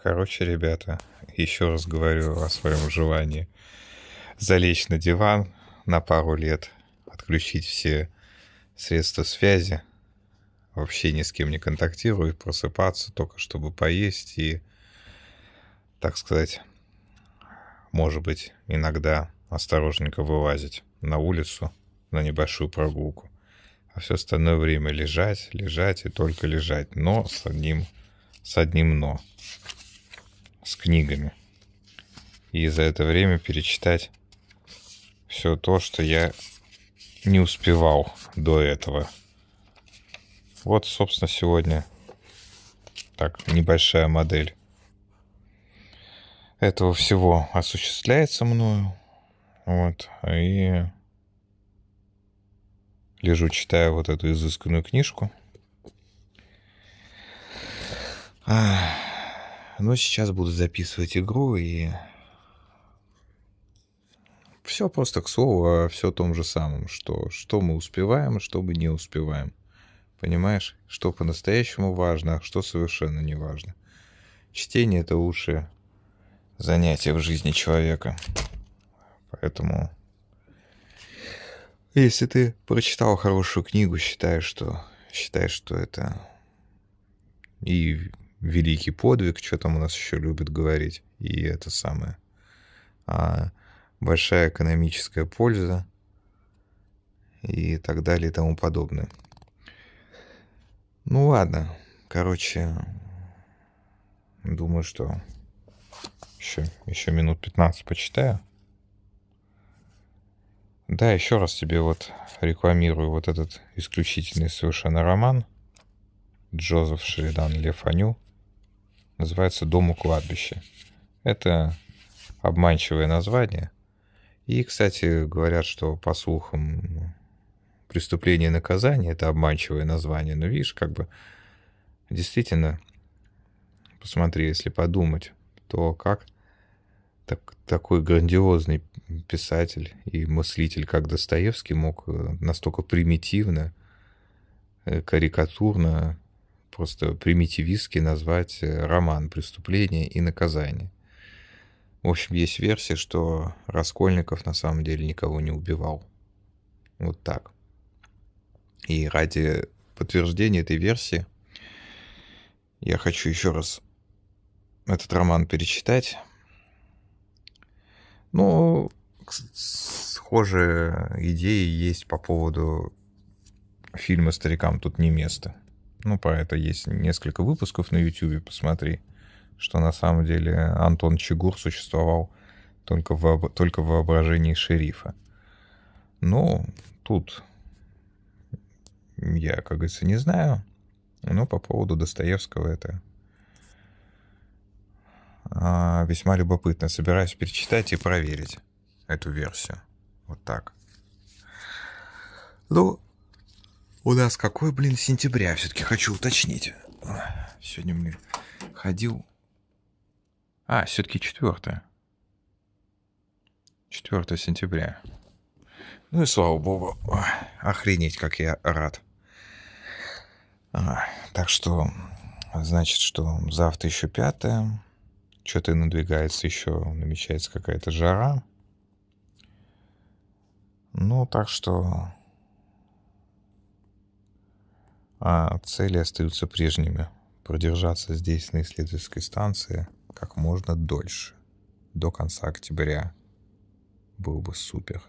Короче, ребята, еще раз говорю о своем желании залечь на диван на пару лет, отключить все средства связи, вообще ни с кем не контактировать, просыпаться только чтобы поесть и, так сказать, может быть, иногда осторожненько вылазить на улицу на небольшую прогулку, а все остальное время лежать, лежать и только лежать, но с одним, с одним но с книгами. И за это время перечитать все то, что я не успевал до этого. Вот, собственно, сегодня так, небольшая модель этого всего осуществляется мною. Вот, и лежу, читаю вот эту изысканную книжку. Ах. Но сейчас буду записывать игру и... Все просто к слову о все том же самом, что, что мы успеваем, что мы не успеваем. Понимаешь, что по-настоящему важно, а что совершенно не важно. Чтение — это лучшее занятие в жизни человека. Поэтому, если ты прочитал хорошую книгу, считаешь, что, считаешь, что это и великий подвиг, что там у нас еще любят говорить, и это самое. А большая экономическая польза и так далее и тому подобное. Ну ладно, короче, думаю, что еще, еще минут 15 почитаю. Да, еще раз тебе вот рекламирую вот этот исключительный совершенно роман. Джозеф Шеридан Лефаню называется «Дом у кладбища». Это обманчивое название. И, кстати, говорят, что по слухам «Преступление и наказание» — это обманчивое название. Но видишь, как бы действительно, посмотри, если подумать, то как так, такой грандиозный писатель и мыслитель, как Достоевский, мог э, настолько примитивно, э, карикатурно просто примитивистски назвать э, роман «Преступление и наказание». В общем, есть версия, что Раскольников на самом деле никого не убивал. Вот так. И ради подтверждения этой версии я хочу еще раз этот роман перечитать. Ну, схожие идеи есть по поводу фильма «Старикам тут не место». Ну, по это есть несколько выпусков на YouTube, посмотри, что на самом деле Антон Чигур существовал только в, только в воображении шерифа. Ну, тут я, как говорится, не знаю. Но по поводу Достоевского это а, весьма любопытно. Собираюсь перечитать и проверить эту версию. Вот так. Ну, у нас какой, блин, сентября? Все-таки хочу уточнить. Сегодня, блин, ходил. А, все-таки 4. 4 сентября. Ну и слава богу. Охренеть, как я рад. А, так что, значит, что завтра еще 5. Что-то надвигается еще, намечается какая-то жара. Ну, так что а цели остаются прежними. Продержаться здесь, на исследовательской станции, как можно дольше, до конца октября. Было бы супер.